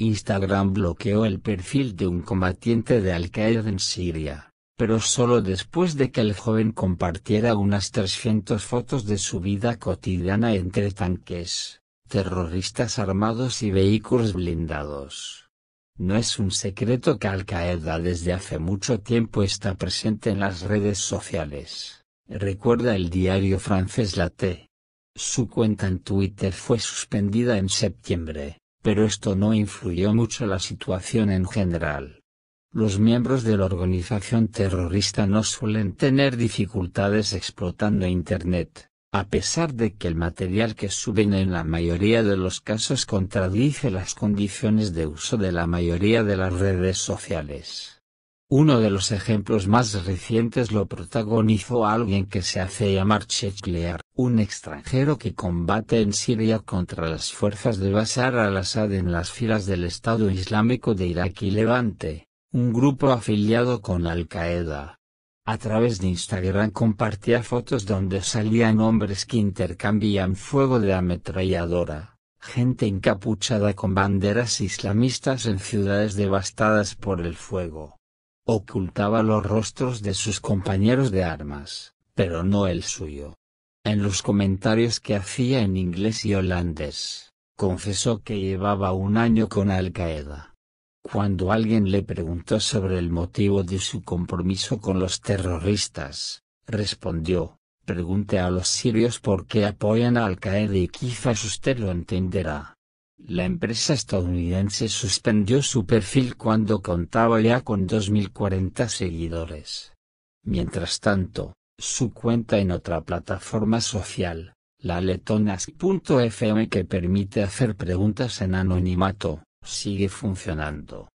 Instagram bloqueó el perfil de un combatiente de Al-Qaeda en Siria, pero solo después de que el joven compartiera unas 300 fotos de su vida cotidiana entre tanques, terroristas armados y vehículos blindados. No es un secreto que Al-Qaeda desde hace mucho tiempo está presente en las redes sociales, recuerda el diario francés La T. Su cuenta en Twitter fue suspendida en septiembre pero esto no influyó mucho la situación en general. Los miembros de la organización terrorista no suelen tener dificultades explotando Internet, a pesar de que el material que suben en la mayoría de los casos contradice las condiciones de uso de la mayoría de las redes sociales. Uno de los ejemplos más recientes lo protagonizó alguien que se hace llamar Chechlear, un extranjero que combate en Siria contra las fuerzas de Bashar al-Assad en las filas del Estado Islámico de Irak y Levante, un grupo afiliado con Al-Qaeda. A través de Instagram compartía fotos donde salían hombres que intercambian fuego de ametralladora gente encapuchada con banderas islamistas en ciudades devastadas por el fuego. Ocultaba los rostros de sus compañeros de armas, pero no el suyo. En los comentarios que hacía en inglés y holandés, confesó que llevaba un año con Al Qaeda. Cuando alguien le preguntó sobre el motivo de su compromiso con los terroristas, respondió, pregunte a los sirios por qué apoyan a Al Qaeda y quizás usted lo entenderá. La empresa estadounidense suspendió su perfil cuando contaba ya con 2.040 seguidores. Mientras tanto, su cuenta en otra plataforma social, la letonas.fm que permite hacer preguntas en anonimato, sigue funcionando.